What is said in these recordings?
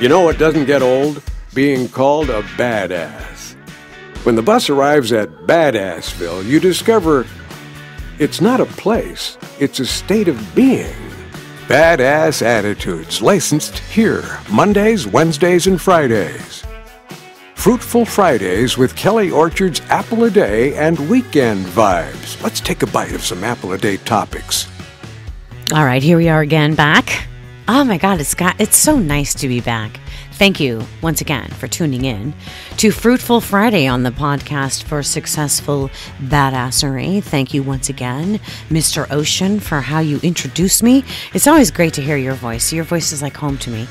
You know what doesn't get old? Being called a badass. When the bus arrives at Badassville, you discover it's not a place, it's a state of being. Badass Attitudes, licensed here, Mondays, Wednesdays, and Fridays. Fruitful Fridays with Kelly Orchard's Apple a Day and Weekend Vibes. Let's take a bite of some Apple a Day topics. All right, here we are again back. Oh my God, it's got it's so nice to be back. Thank you once again for tuning in to Fruitful Friday on the podcast for successful badassery. Thank you once again, Mr. Ocean, for how you introduced me. It's always great to hear your voice. Your voice is like home to me.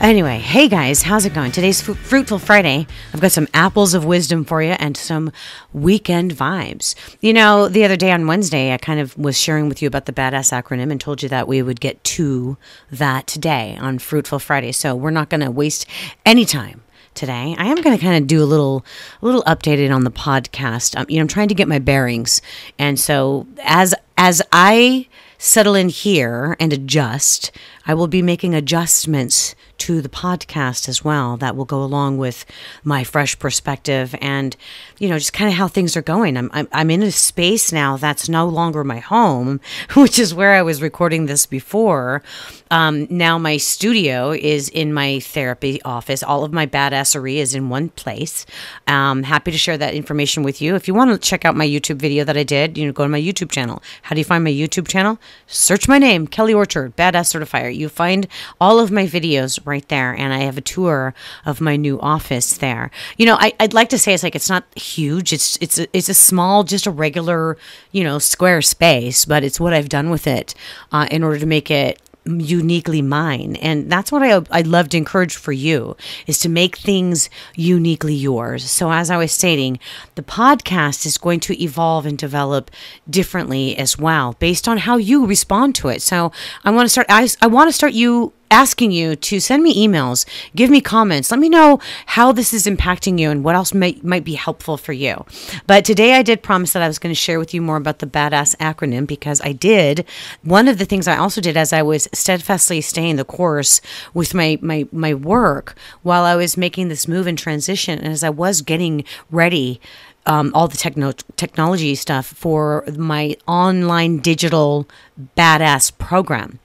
Anyway, hey guys, how's it going? Today's F- Fruitful Friday. I've got some apples of wisdom for you and some weekend vibes. You know, the other day on Wednesday, I kind of was sharing with you about the badass acronym and told you that we would get to that today on Fruitful Friday. So we're not going to waste any time today. I am going to kind of do a little, a little updated on the podcast. Um, you know, I'm trying to get my bearings, and so as as I settle in here and adjust, I will be making adjustments to the podcast as well that will go along with my fresh perspective and, you know, just kind of how things are going. I'm, I'm, in a space now that's no longer my home, which is where I was recording this before. Um, now my studio is in my therapy office. All of my badassery is in one place. Um, happy to share that information with you. If you want to check out my YouTube video that I did, you know, go to my YouTube channel. How do you find my YouTube channel? Search my name, Kelly Orchard, Badass Certifier. You find all of my videos right there, and I have a tour of my new office there. You know, I, would like to say it's like it's not huge. It's it's a, it's a small, just a regular, you know, square space, but it's what I've done with it uh, in order to make it uniquely mine and that's what I, I love to encourage for you is to make things uniquely yours so as i was stating the podcast is going to evolve and develop differently as well based on how you respond to it so i want to start i, I want to start you asking you to send me emails, give me comments, let me know how this is impacting you and what else might might be helpful for you. But today I did promise that I was going to share with you more about the badass acronym because I did. One of the things I also did as I was steadfastly staying the course with my my my work while I was making this move and transition and as I was getting ready um, all the techno- technology stuff for my online digital badass program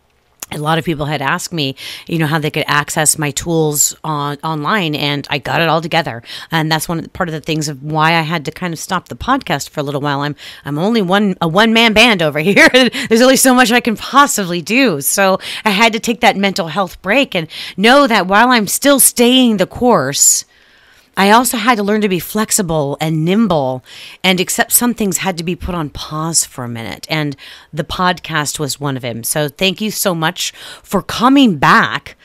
a lot of people had asked me, you know, how they could access my tools on, online, and I got it all together. And that's one of the, part of the things of why I had to kind of stop the podcast for a little while. I'm I'm only one a one man band over here. There's only so much I can possibly do, so I had to take that mental health break and know that while I'm still staying the course, I also had to learn to be flexible and nimble and accept some things had to be put on pause for a minute. And the podcast was one of them. So thank you so much for coming back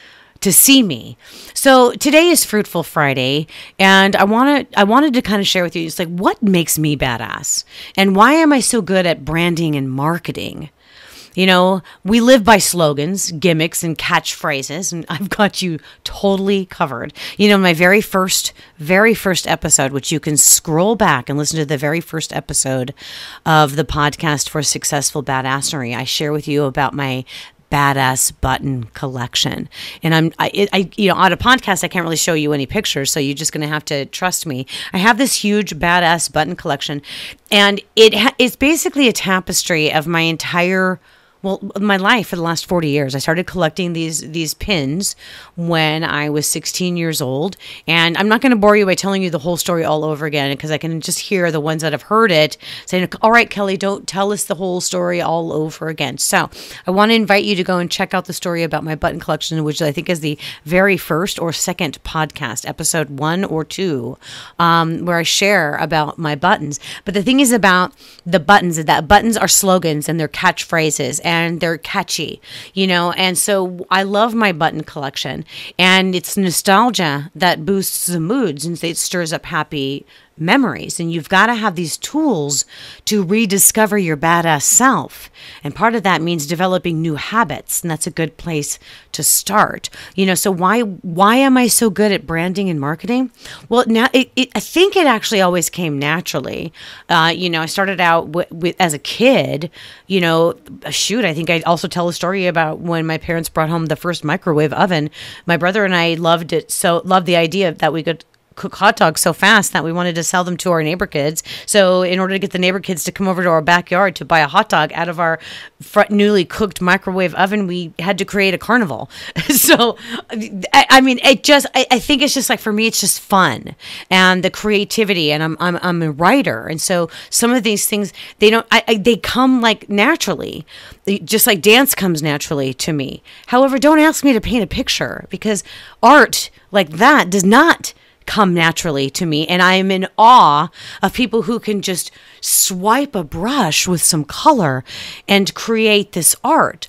to see me. So today is Fruitful Friday, and I want to I wanted to kind of share with you just like what makes me badass and why am I so good at branding and marketing? You know, we live by slogans, gimmicks, and catchphrases, and I've got you totally covered. You know, my very first, very first episode, which you can scroll back and listen to the very first episode of the podcast for successful badassery, I share with you about my badass button collection. And I'm, I, I, you know, on a podcast, I can't really show you any pictures, so you're just going to have to trust me. I have this huge badass button collection, and it it's basically a tapestry of my entire well my life for the last 40 years i started collecting these these pins when i was 16 years old and i'm not going to bore you by telling you the whole story all over again because i can just hear the ones that have heard it saying all right kelly don't tell us the whole story all over again so i want to invite you to go and check out the story about my button collection which i think is the very first or second podcast episode one or two um, where i share about my buttons but the thing is about the buttons is that buttons are slogans and they're catchphrases and and they're catchy, you know. And so I love my button collection, and it's nostalgia that boosts the moods and it stirs up happy memories and you've got to have these tools to rediscover your badass self and part of that means developing new habits and that's a good place to start you know so why why am i so good at branding and marketing well now it, it, i think it actually always came naturally uh, you know i started out with as a kid you know shoot i think i also tell a story about when my parents brought home the first microwave oven my brother and i loved it so loved the idea that we could cook hot dogs so fast that we wanted to sell them to our neighbor kids. So, in order to get the neighbor kids to come over to our backyard to buy a hot dog out of our newly cooked microwave oven, we had to create a carnival. so, I, I, mean, it just, I, I, think it's just like for me, it's just fun and the creativity. And I'm, I'm, I'm a writer. And so, some of these things, they don't, I, they come like naturally, just like dance comes naturally to me. However, don't ask me to paint a picture because art like that does not come naturally to me. And I am in awe of people who can just swipe a brush with some color and create this art.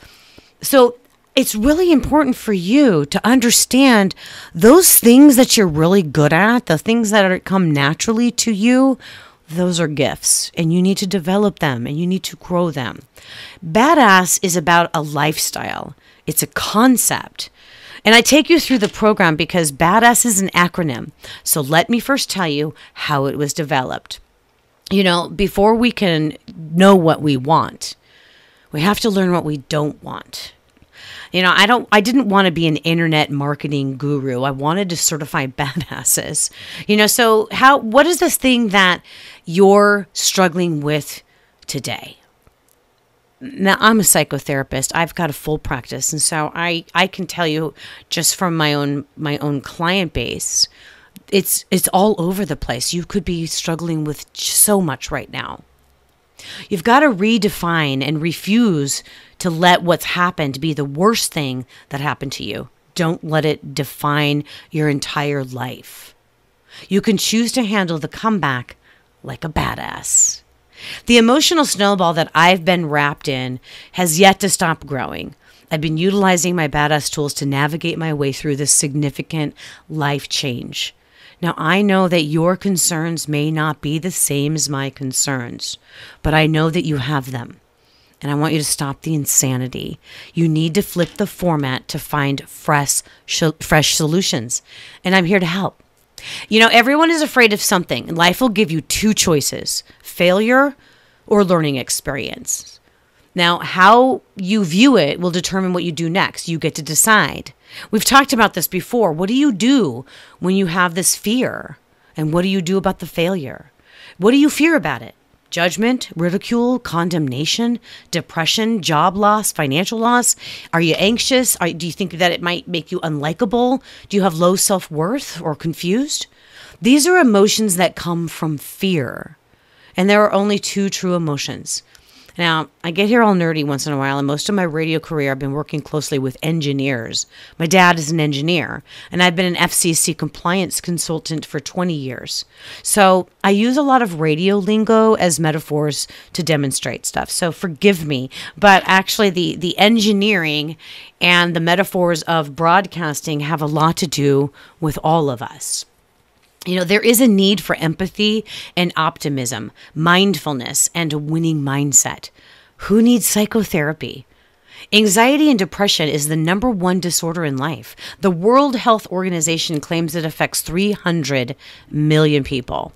So it's really important for you to understand those things that you're really good at, the things that are, come naturally to you. Those are gifts, and you need to develop them and you need to grow them. Badass is about a lifestyle, it's a concept. And I take you through the program because BADASS is an acronym. So let me first tell you how it was developed. You know, before we can know what we want, we have to learn what we don't want. You know, I don't I didn't want to be an internet marketing guru. I wanted to certify badasses. You know, so how what is this thing that you're struggling with today? now I'm a psychotherapist. I've got a full practice, and so I I can tell you just from my own my own client base, it's it's all over the place. You could be struggling with so much right now. You've got to redefine and refuse to let what's happened be the worst thing that happened to you. Don't let it define your entire life. You can choose to handle the comeback like a badass. The emotional snowball that I've been wrapped in has yet to stop growing. I've been utilizing my badass tools to navigate my way through this significant life change. Now, I know that your concerns may not be the same as my concerns, but I know that you have them. And I want you to stop the insanity. You need to flip the format to find fresh, fresh solutions. And I'm here to help. You know, everyone is afraid of something. Life will give you two choices failure or learning experience. Now, how you view it will determine what you do next. You get to decide. We've talked about this before. What do you do when you have this fear? And what do you do about the failure? What do you fear about it? Judgment, ridicule, condemnation, depression, job loss, financial loss? Are you anxious? Are, do you think that it might make you unlikable? Do you have low self worth or confused? These are emotions that come from fear. And there are only two true emotions. Now, I get here all nerdy once in a while, and most of my radio career, I've been working closely with engineers. My dad is an engineer, and I've been an FCC compliance consultant for 20 years. So I use a lot of radio lingo as metaphors to demonstrate stuff. So forgive me, but actually, the, the engineering and the metaphors of broadcasting have a lot to do with all of us you know, there is a need for empathy and optimism, mindfulness, and a winning mindset. Who needs psychotherapy? Anxiety and depression is the number one disorder in life. The World Health Organization claims it affects 300 million people.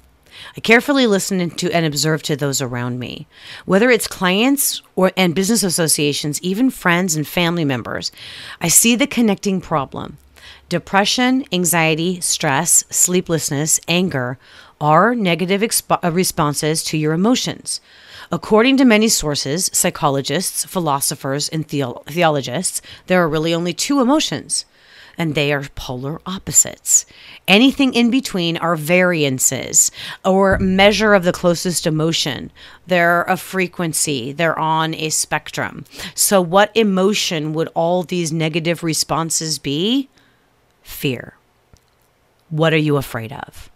I carefully listen to and observe to those around me, whether it's clients or and business associations, even friends and family members. I see the connecting problem. Depression, anxiety, stress, sleeplessness, anger are negative expo- uh, responses to your emotions. According to many sources, psychologists, philosophers, and theo- theologists, there are really only two emotions, and they are polar opposites. Anything in between are variances or measure of the closest emotion. They're a frequency, they're on a spectrum. So, what emotion would all these negative responses be? fear? What are you afraid of?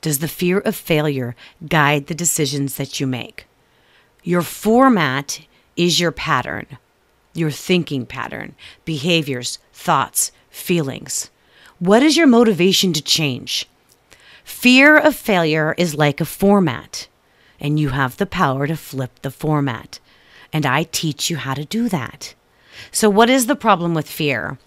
Does the fear of failure guide the decisions that you make? Your format is your pattern, your thinking pattern, behaviors, thoughts, feelings. What is your motivation to change? Fear of failure is like a format, and you have the power to flip the format. And I teach you how to do that. So, what is the problem with fear?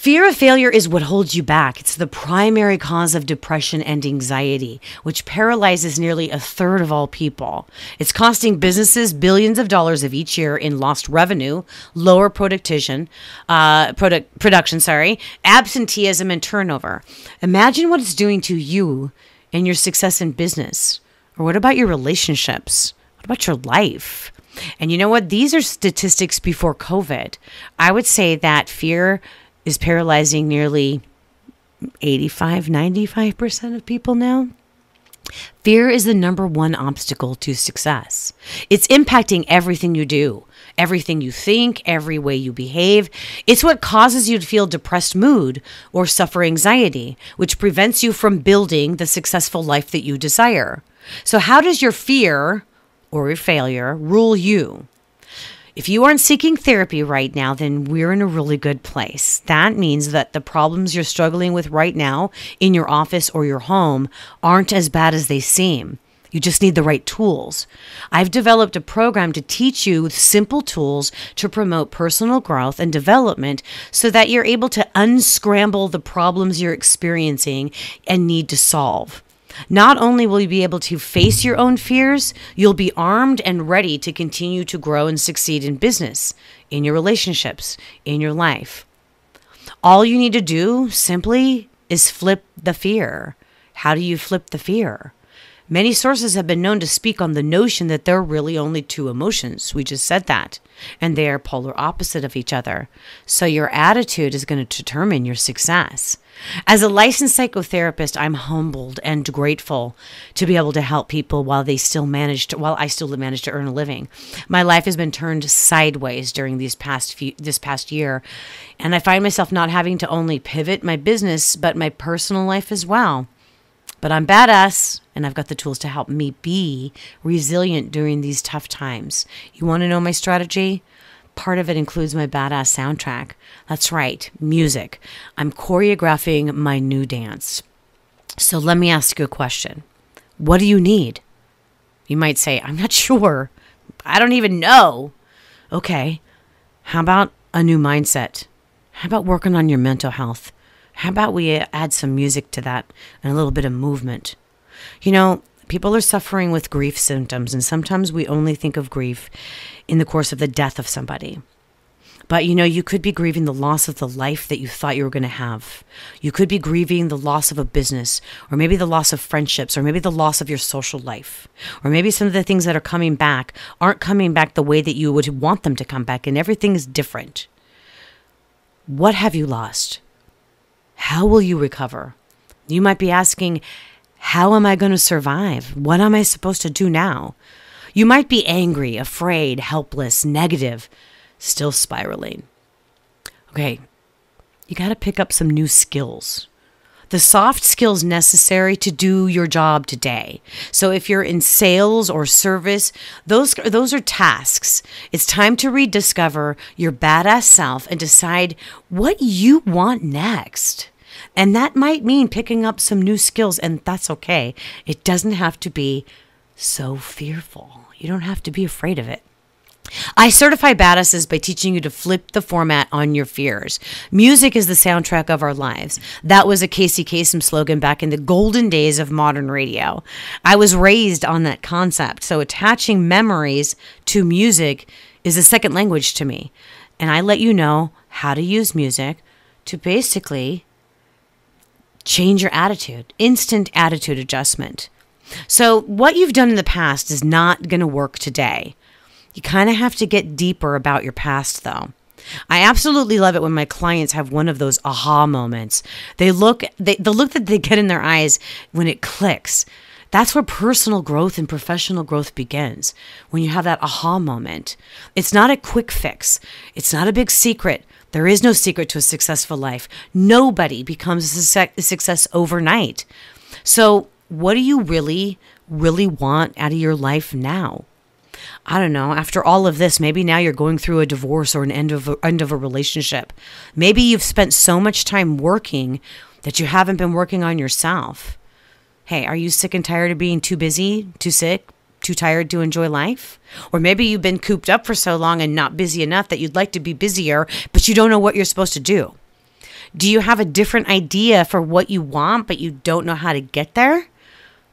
Fear of failure is what holds you back. It's the primary cause of depression and anxiety, which paralyzes nearly a third of all people. It's costing businesses billions of dollars of each year in lost revenue, lower production, uh, product, production, sorry, absenteeism, and turnover. Imagine what it's doing to you and your success in business. Or what about your relationships? What about your life? And you know what? These are statistics before COVID. I would say that fear is paralyzing nearly 85, 95% of people now. Fear is the number one obstacle to success. It's impacting everything you do, everything you think, every way you behave. It's what causes you to feel depressed mood or suffer anxiety, which prevents you from building the successful life that you desire. So, how does your fear or your failure rule you? If you aren't seeking therapy right now, then we're in a really good place. That means that the problems you're struggling with right now in your office or your home aren't as bad as they seem. You just need the right tools. I've developed a program to teach you simple tools to promote personal growth and development so that you're able to unscramble the problems you're experiencing and need to solve. Not only will you be able to face your own fears, you'll be armed and ready to continue to grow and succeed in business, in your relationships, in your life. All you need to do simply is flip the fear. How do you flip the fear? Many sources have been known to speak on the notion that there are really only two emotions. We just said that. And they are polar opposite of each other. So your attitude is going to determine your success. As a licensed psychotherapist, I'm humbled and grateful to be able to help people while they still manage to, while I still manage to earn a living. My life has been turned sideways during these past few this past year, and I find myself not having to only pivot my business but my personal life as well. But I'm badass and I've got the tools to help me be resilient during these tough times. You want to know my strategy? Part of it includes my badass soundtrack. That's right, music. I'm choreographing my new dance. So let me ask you a question What do you need? You might say, I'm not sure. I don't even know. Okay, how about a new mindset? How about working on your mental health? How about we add some music to that and a little bit of movement? You know, people are suffering with grief symptoms, and sometimes we only think of grief in the course of the death of somebody. But you know, you could be grieving the loss of the life that you thought you were going to have. You could be grieving the loss of a business, or maybe the loss of friendships, or maybe the loss of your social life. Or maybe some of the things that are coming back aren't coming back the way that you would want them to come back, and everything is different. What have you lost? How will you recover? You might be asking, How am I going to survive? What am I supposed to do now? You might be angry, afraid, helpless, negative, still spiraling. Okay, you got to pick up some new skills the soft skills necessary to do your job today. So if you're in sales or service, those those are tasks. It's time to rediscover your badass self and decide what you want next. And that might mean picking up some new skills and that's okay. It doesn't have to be so fearful. You don't have to be afraid of it. I certify badasses by teaching you to flip the format on your fears. Music is the soundtrack of our lives. That was a Casey Kasem slogan back in the golden days of modern radio. I was raised on that concept, so attaching memories to music is a second language to me. And I let you know how to use music to basically change your attitude, instant attitude adjustment. So, what you've done in the past is not going to work today. You kind of have to get deeper about your past, though. I absolutely love it when my clients have one of those aha moments. They look, they, the look that they get in their eyes when it clicks. That's where personal growth and professional growth begins. When you have that aha moment, it's not a quick fix, it's not a big secret. There is no secret to a successful life. Nobody becomes a success overnight. So, what do you really, really want out of your life now? I don't know, after all of this, maybe now you're going through a divorce or an end of a, end of a relationship. Maybe you've spent so much time working that you haven't been working on yourself. Hey, are you sick and tired of being too busy, too sick, too tired to enjoy life? Or maybe you've been cooped up for so long and not busy enough that you'd like to be busier, but you don't know what you're supposed to do. Do you have a different idea for what you want, but you don't know how to get there?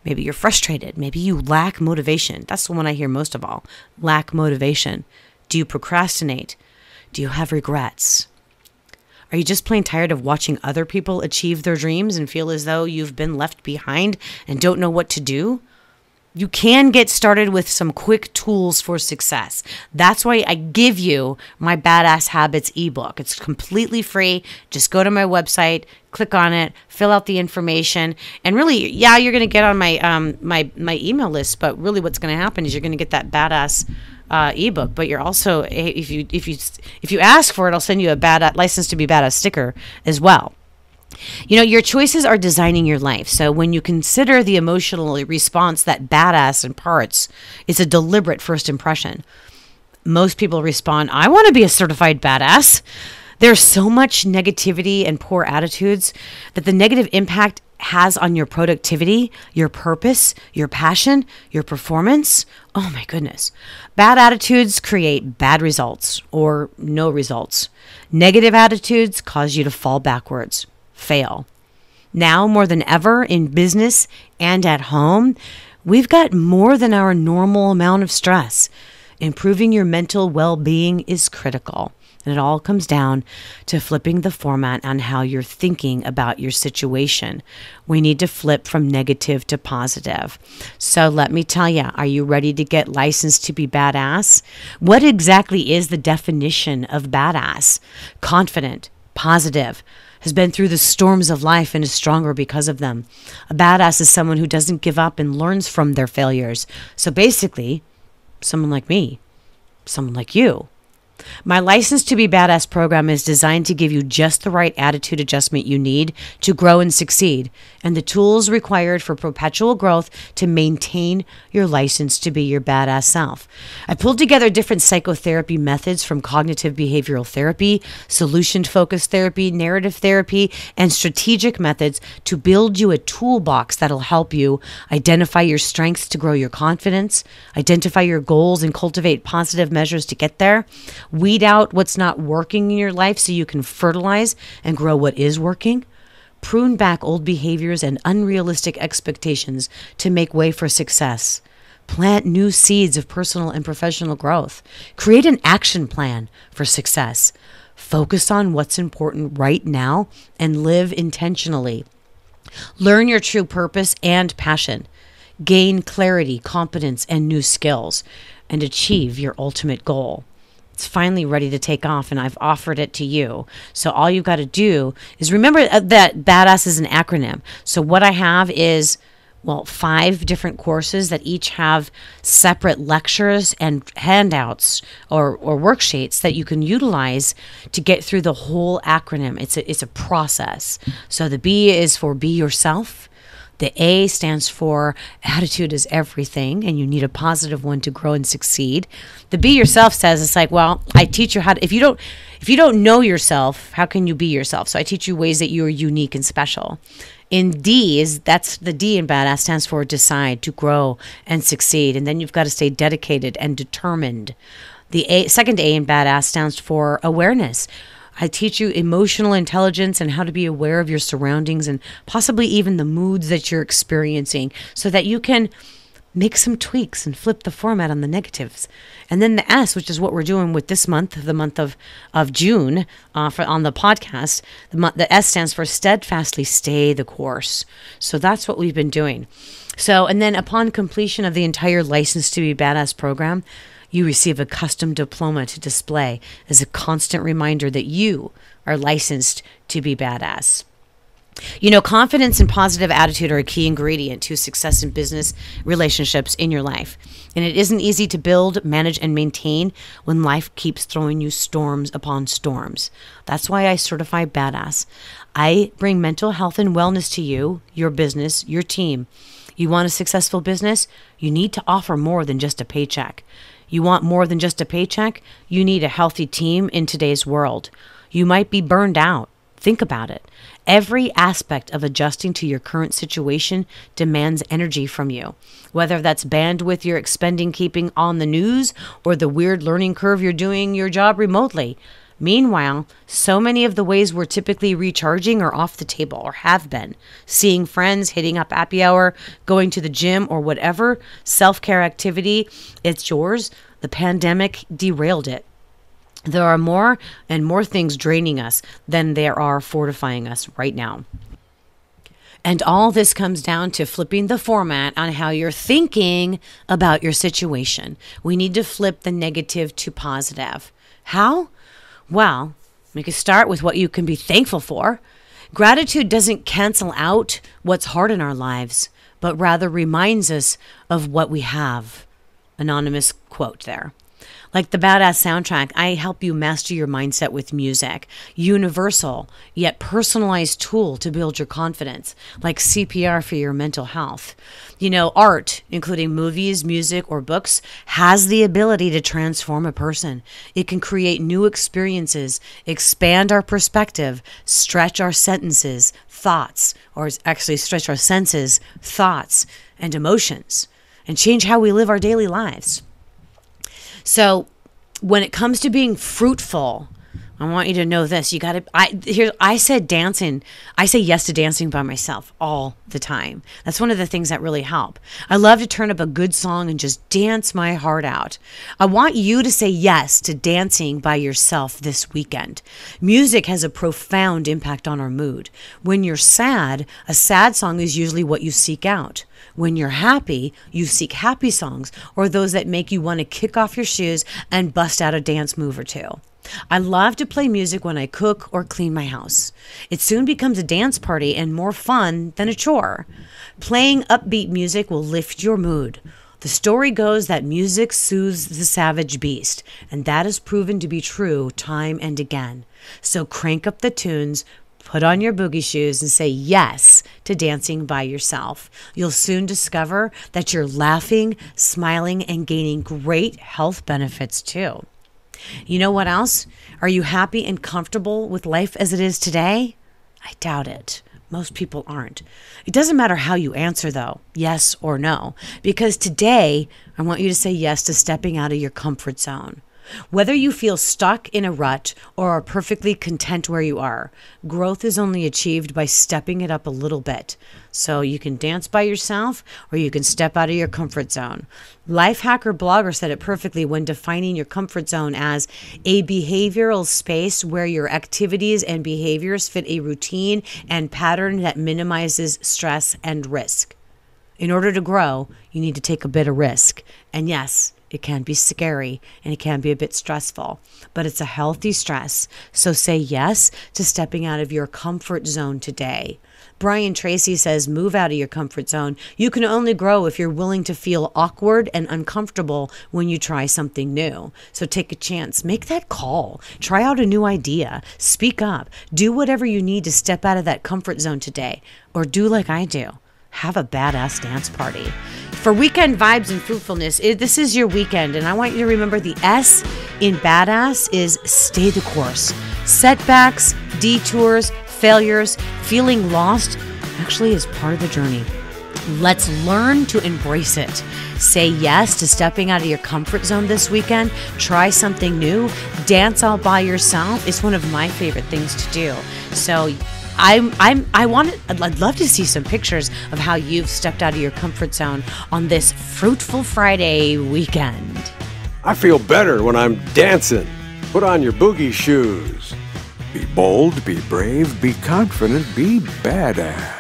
Maybe you're frustrated. Maybe you lack motivation. That's the one I hear most of all lack motivation. Do you procrastinate? Do you have regrets? Are you just plain tired of watching other people achieve their dreams and feel as though you've been left behind and don't know what to do? you can get started with some quick tools for success. That's why I give you my Badass Habits ebook. It's completely free. Just go to my website, click on it, fill out the information, and really, yeah, you're going to get on my um, my my email list. But really, what's going to happen is you're going to get that badass. Uh, ebook, but you're also eh, if you if you if you ask for it, I'll send you a bad license to be badass sticker as well. You know, your choices are designing your life. So when you consider the emotional response that badass imparts, it's a deliberate first impression. Most people respond, I want to be a certified badass. There's so much negativity and poor attitudes that the negative impact has on your productivity, your purpose, your passion, your performance. Oh my goodness. Bad attitudes create bad results or no results. Negative attitudes cause you to fall backwards fail. Now, more than ever, in business and at home, we've got more than our normal amount of stress. Improving your mental well being is critical. And it all comes down to flipping the format on how you're thinking about your situation. We need to flip from negative to positive. So let me tell you, are you ready to get licensed to be badass? What exactly is the definition of badass? Confident, positive, has been through the storms of life and is stronger because of them. A badass is someone who doesn't give up and learns from their failures. So basically, someone like me, someone like you, my License to Be Badass program is designed to give you just the right attitude adjustment you need to grow and succeed, and the tools required for perpetual growth to maintain your license to be your badass self. I pulled together different psychotherapy methods from cognitive behavioral therapy, solution focused therapy, narrative therapy, and strategic methods to build you a toolbox that'll help you identify your strengths to grow your confidence, identify your goals, and cultivate positive measures to get there weed out what's not working in your life so you can fertilize and grow what is working. Prune back old behaviors and unrealistic expectations to make way for success. Plant new seeds of personal and professional growth. Create an action plan for success. Focus on what's important right now and live intentionally. Learn your true purpose and passion. Gain clarity, competence, and new skills, and achieve your ultimate goal it's finally ready to take off and I've offered it to you. So all you've got to do is remember uh, that badass is an acronym. So what I have is well, five different courses that each have separate lectures and handouts or, or worksheets that you can utilize to get through the whole acronym. It's a, it's a process. So the B is for be yourself. The A stands for attitude is everything, and you need a positive one to grow and succeed. The B yourself says it's like, well, I teach you how to, if you don't, if you don't know yourself, how can you be yourself? So I teach you ways that you are unique and special. In D is that's the D in badass stands for decide to grow and succeed, and then you've got to stay dedicated and determined. The A, second A in badass stands for awareness. I teach you emotional intelligence and how to be aware of your surroundings and possibly even the moods that you're experiencing so that you can make some tweaks and flip the format on the negatives. And then the S, which is what we're doing with this month, the month of, of June uh, for, on the podcast, the, the S stands for steadfastly stay the course. So that's what we've been doing. So, and then upon completion of the entire License to be Badass program, you receive a custom diploma to display as a constant reminder that you are licensed to be badass. You know, confidence and positive attitude are a key ingredient to success in business relationships in your life. And it isn't easy to build, manage, and maintain when life keeps throwing you storms upon storms. That's why I certify badass. I bring mental health and wellness to you, your business, your team. You want a successful business? You need to offer more than just a paycheck. You want more than just a paycheck? You need a healthy team in today's world. You might be burned out. Think about it. Every aspect of adjusting to your current situation demands energy from you. Whether that's bandwidth you're expending keeping on the news or the weird learning curve you're doing your job remotely, Meanwhile, so many of the ways we're typically recharging are off the table or have been. Seeing friends, hitting up happy hour, going to the gym or whatever, self care activity, it's yours. The pandemic derailed it. There are more and more things draining us than there are fortifying us right now. And all this comes down to flipping the format on how you're thinking about your situation. We need to flip the negative to positive. How? Well, we can start with what you can be thankful for. Gratitude doesn't cancel out what's hard in our lives, but rather reminds us of what we have. Anonymous quote there. Like the Badass soundtrack, I help you master your mindset with music. Universal, yet personalized tool to build your confidence, like CPR for your mental health you know, art, including movies, music, or books, has the ability to transform a person. It can create new experiences, expand our perspective, stretch our sentences, thoughts, or actually stretch our senses, thoughts, and emotions, and change how we live our daily lives. So, when it comes to being fruitful, I want you to know this. You got to. I here. I said dancing. I say yes to dancing by myself all the time. That's one of the things that really help. I love to turn up a good song and just dance my heart out. I want you to say yes to dancing by yourself this weekend. Music has a profound impact on our mood. When you're sad, a sad song is usually what you seek out. When you're happy, you seek happy songs or those that make you want to kick off your shoes and bust out a dance move or two. I love to play music when I cook or clean my house. It soon becomes a dance party and more fun than a chore. Playing upbeat music will lift your mood. The story goes that music soothes the savage beast, and that is proven to be true time and again. So crank up the tunes, put on your boogie shoes and say yes to dancing by yourself. You'll soon discover that you're laughing, smiling, and gaining great health benefits too. You know what else? Are you happy and comfortable with life as it is today? I doubt it. Most people aren't. It doesn't matter how you answer, though, yes or no, because today I want you to say yes to stepping out of your comfort zone. Whether you feel stuck in a rut or are perfectly content where you are, growth is only achieved by stepping it up a little bit. So you can dance by yourself or you can step out of your comfort zone. Lifehacker blogger said it perfectly when defining your comfort zone as a behavioral space where your activities and behaviors fit a routine and pattern that minimizes stress and risk. In order to grow, you need to take a bit of risk. And yes, it can be scary and it can be a bit stressful, but it's a healthy stress. So say yes to stepping out of your comfort zone today. Brian Tracy says, move out of your comfort zone. You can only grow if you're willing to feel awkward and uncomfortable when you try something new. So take a chance, make that call, try out a new idea, speak up, do whatever you need to step out of that comfort zone today, or do like I do have a badass dance party. For weekend vibes and fruitfulness, it, this is your weekend, and I want you to remember the S in badass is stay the course. Setbacks, detours, failures, feeling lost actually is part of the journey. Let's learn to embrace it. Say yes to stepping out of your comfort zone this weekend. Try something new. Dance all by yourself is one of my favorite things to do. So I'm I'm I want I'd love to see some pictures of how you've stepped out of your comfort zone on this fruitful Friday weekend. I feel better when I'm dancing. Put on your boogie shoes. Be bold, be brave, be confident, be badass.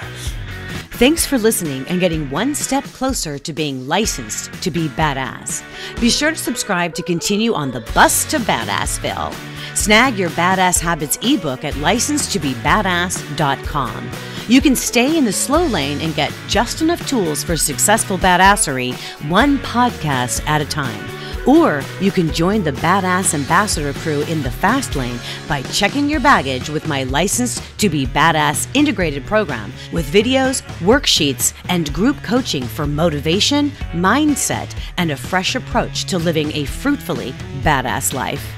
Thanks for listening and getting one step closer to being licensed to be badass. Be sure to subscribe to continue on the bus to badassville. Snag your Badass Habits ebook at licensetobebadass.com. You can stay in the slow lane and get just enough tools for successful badassery, one podcast at a time. Or you can join the Badass Ambassador crew in the fast lane by checking your baggage with my Licensed to Be Badass integrated program with videos, worksheets, and group coaching for motivation, mindset, and a fresh approach to living a fruitfully badass life.